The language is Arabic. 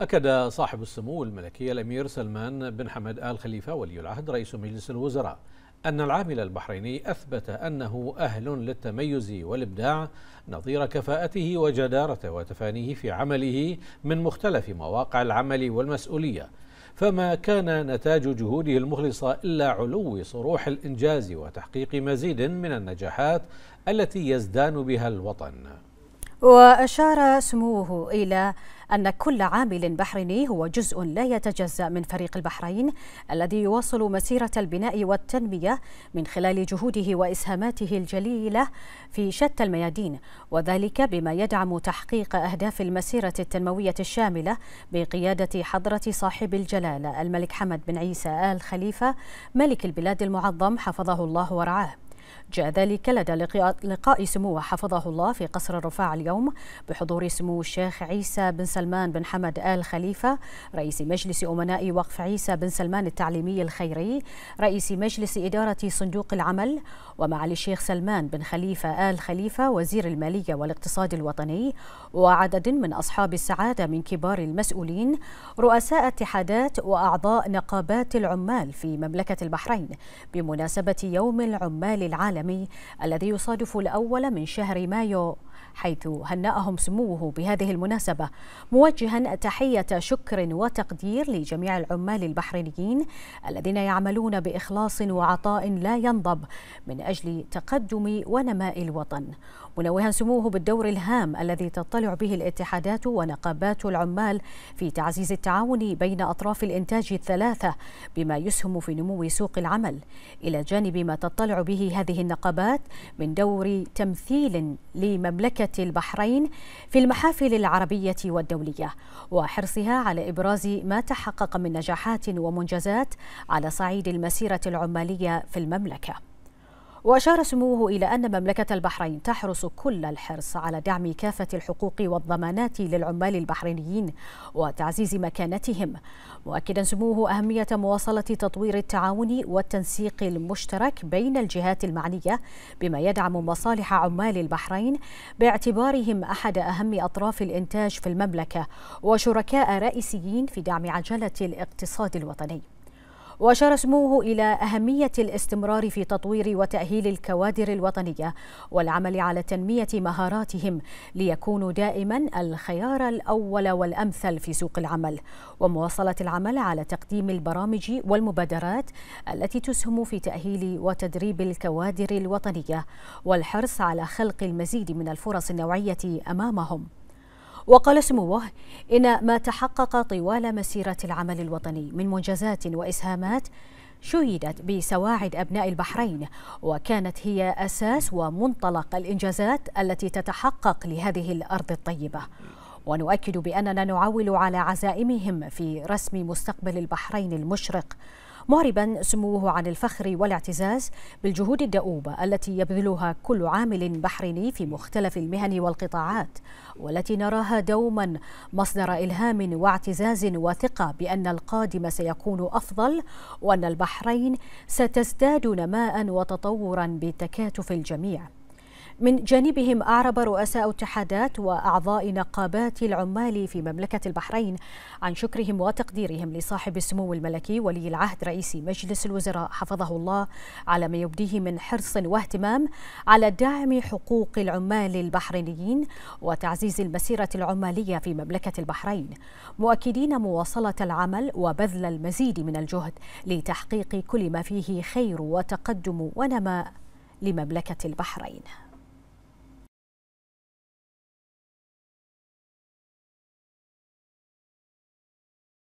أكد صاحب السمو الملكي الأمير سلمان بن حمد آل خليفة ولي العهد رئيس مجلس الوزراء أن العامل البحريني أثبت أنه أهل للتميز والإبداع نظير كفاءته وجدارته وتفانيه في عمله من مختلف مواقع العمل والمسؤولية فما كان نتاج جهوده المخلصة إلا علو صروح الإنجاز وتحقيق مزيد من النجاحات التي يزدان بها الوطن وأشار سموه إلى أن كل عامل بحريني هو جزء لا يتجزأ من فريق البحرين الذي يواصل مسيرة البناء والتنمية من خلال جهوده وإسهاماته الجليلة في شتى الميادين وذلك بما يدعم تحقيق أهداف المسيرة التنموية الشاملة بقيادة حضرة صاحب الجلالة الملك حمد بن عيسى آل خليفة ملك البلاد المعظم حفظه الله ورعاه جاء ذلك لدى لقاء سمو حفظه الله في قصر الرفاع اليوم بحضور سمو الشيخ عيسى بن سلمان بن حمد آل خليفة رئيس مجلس أمناء وقف عيسى بن سلمان التعليمي الخيري رئيس مجلس إدارة صندوق العمل ومعالي الشيخ سلمان بن خليفة آل خليفة وزير المالية والاقتصاد الوطني وعدد من أصحاب السعادة من كبار المسؤولين رؤساء اتحادات وأعضاء نقابات العمال في مملكة البحرين بمناسبة يوم العمال العام العالمي الذي يصادف الأول من شهر مايو حيث هنأهم سموه بهذه المناسبة موجها تحية شكر وتقدير لجميع العمال البحرينيين الذين يعملون بإخلاص وعطاء لا ينضب من أجل تقدم ونماء الوطن منوها سموه بالدور الهام الذي تطلع به الاتحادات ونقابات العمال في تعزيز التعاون بين أطراف الإنتاج الثلاثة بما يسهم في نمو سوق العمل إلى جانب ما تطلع به هذه النقابات من دور تمثيل لمملكة مملكة البحرين في المحافل العربية والدولية وحرصها على إبراز ما تحقق من نجاحات ومنجزات على صعيد المسيرة العمالية في المملكة وأشار سموه إلى أن مملكة البحرين تحرص كل الحرص على دعم كافة الحقوق والضمانات للعمال البحرينيين وتعزيز مكانتهم مؤكدا سموه أهمية مواصلة تطوير التعاون والتنسيق المشترك بين الجهات المعنية بما يدعم مصالح عمال البحرين باعتبارهم أحد أهم أطراف الإنتاج في المملكة وشركاء رئيسيين في دعم عجلة الاقتصاد الوطني وأشار سموه إلى أهمية الاستمرار في تطوير وتأهيل الكوادر الوطنية والعمل على تنمية مهاراتهم ليكونوا دائما الخيار الأول والأمثل في سوق العمل ومواصلة العمل على تقديم البرامج والمبادرات التي تسهم في تأهيل وتدريب الكوادر الوطنية والحرص على خلق المزيد من الفرص النوعية أمامهم وقال سموه إن ما تحقق طوال مسيرة العمل الوطني من منجزات وإسهامات شيدت بسواعد أبناء البحرين وكانت هي أساس ومنطلق الإنجازات التي تتحقق لهذه الأرض الطيبة ونؤكد بأننا نعول على عزائمهم في رسم مستقبل البحرين المشرق معربا سموه عن الفخر والاعتزاز بالجهود الدؤوبة التي يبذلها كل عامل بحريني في مختلف المهن والقطاعات والتي نراها دوما مصدر إلهام واعتزاز وثقة بأن القادم سيكون أفضل وأن البحرين ستزداد نماء وتطورا بتكاتف الجميع من جانبهم أعرب رؤساء اتحادات وأعضاء نقابات العمال في مملكة البحرين عن شكرهم وتقديرهم لصاحب السمو الملكي ولي العهد رئيس مجلس الوزراء حفظه الله على ما يبديه من حرص واهتمام على دعم حقوق العمال البحرينيين وتعزيز المسيرة العمالية في مملكة البحرين مؤكدين مواصلة العمل وبذل المزيد من الجهد لتحقيق كل ما فيه خير وتقدم ونماء لمملكة البحرين